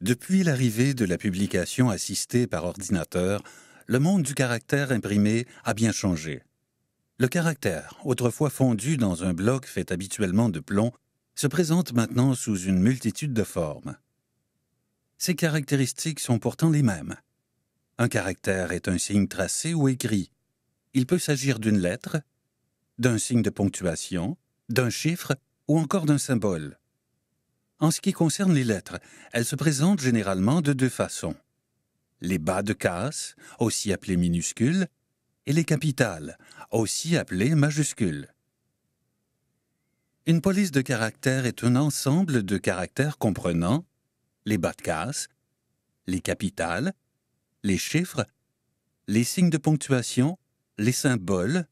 Depuis l'arrivée de la publication assistée par ordinateur, le monde du caractère imprimé a bien changé. Le caractère, autrefois fondu dans un bloc fait habituellement de plomb, se présente maintenant sous une multitude de formes. Ces caractéristiques sont pourtant les mêmes. Un caractère est un signe tracé ou écrit. Il peut s'agir d'une lettre, d'un signe de ponctuation, d'un chiffre ou encore d'un symbole. En ce qui concerne les lettres, elles se présentent généralement de deux façons. Les bas de casse, aussi appelés minuscules, et les capitales, aussi appelées majuscules. Une police de caractères est un ensemble de caractères comprenant les bas de casse, les capitales, les chiffres, les signes de ponctuation, les symboles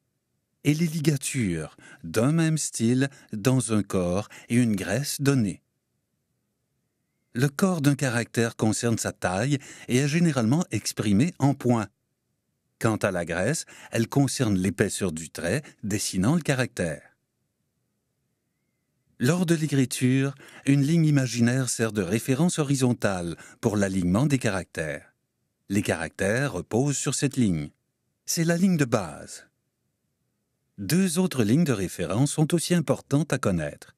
et les ligatures d'un même style dans un corps et une graisse donnée. Le corps d'un caractère concerne sa taille et est généralement exprimé en points. Quant à la graisse, elle concerne l'épaisseur du trait dessinant le caractère. Lors de l'écriture, une ligne imaginaire sert de référence horizontale pour l'alignement des caractères. Les caractères reposent sur cette ligne. C'est la ligne de base. Deux autres lignes de référence sont aussi importantes à connaître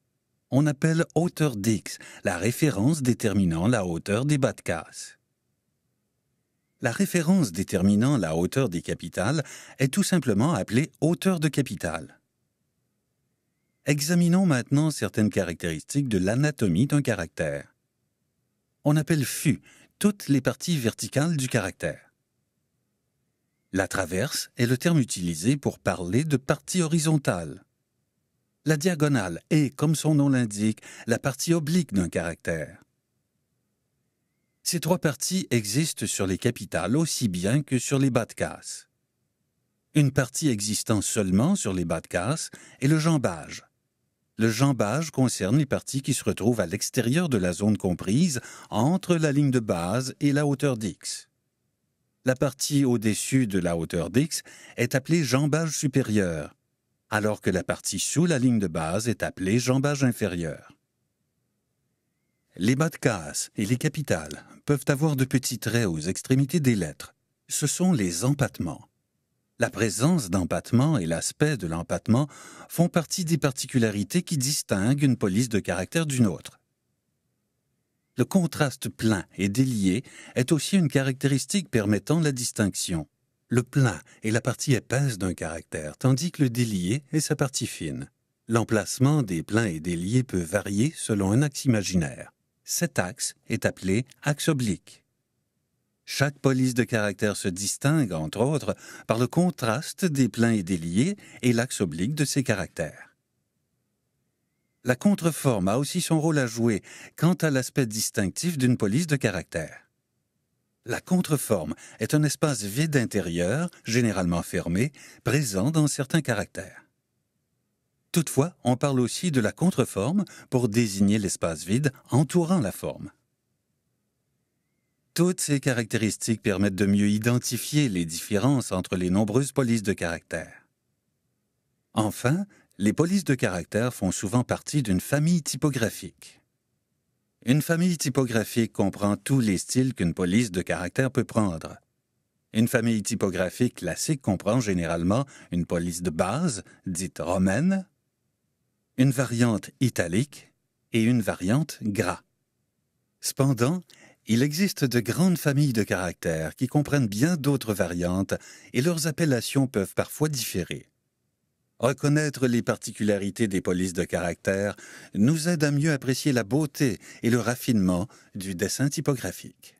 on appelle hauteur d'X, la référence déterminant la hauteur des bas de casse. La référence déterminant la hauteur des capitales est tout simplement appelée hauteur de capital. Examinons maintenant certaines caractéristiques de l'anatomie d'un caractère. On appelle fût toutes les parties verticales du caractère. La traverse est le terme utilisé pour parler de partie horizontale. La diagonale est, comme son nom l'indique, la partie oblique d'un caractère. Ces trois parties existent sur les capitales aussi bien que sur les bas de casse. Une partie existant seulement sur les bas de casse est le jambage. Le jambage concerne les parties qui se retrouvent à l'extérieur de la zone comprise entre la ligne de base et la hauteur d'X. La partie au-dessus de la hauteur d'X est appelée jambage supérieur, alors que la partie sous la ligne de base est appelée jambage inférieur. Les bas de casse et les capitales peuvent avoir de petits traits aux extrémités des lettres. Ce sont les empattements. La présence d'empattements et l'aspect de l'empattement font partie des particularités qui distinguent une police de caractère d'une autre. Le contraste plein et délié est aussi une caractéristique permettant la distinction le plein est la partie épaisse d'un caractère, tandis que le délié est sa partie fine. L'emplacement des pleins et déliés peut varier selon un axe imaginaire. Cet axe est appelé axe oblique. Chaque police de caractère se distingue, entre autres, par le contraste des pleins et déliés et l'axe oblique de ces caractères. La contreforme a aussi son rôle à jouer quant à l'aspect distinctif d'une police de caractère. La contreforme est un espace vide intérieur, généralement fermé, présent dans certains caractères. Toutefois, on parle aussi de la contreforme pour désigner l'espace vide entourant la forme. Toutes ces caractéristiques permettent de mieux identifier les différences entre les nombreuses polices de caractères. Enfin, les polices de caractères font souvent partie d'une famille typographique. Une famille typographique comprend tous les styles qu'une police de caractère peut prendre. Une famille typographique classique comprend généralement une police de base, dite romaine, une variante italique et une variante gras. Cependant, il existe de grandes familles de caractères qui comprennent bien d'autres variantes et leurs appellations peuvent parfois différer. Reconnaître les particularités des polices de caractère nous aide à mieux apprécier la beauté et le raffinement du dessin typographique.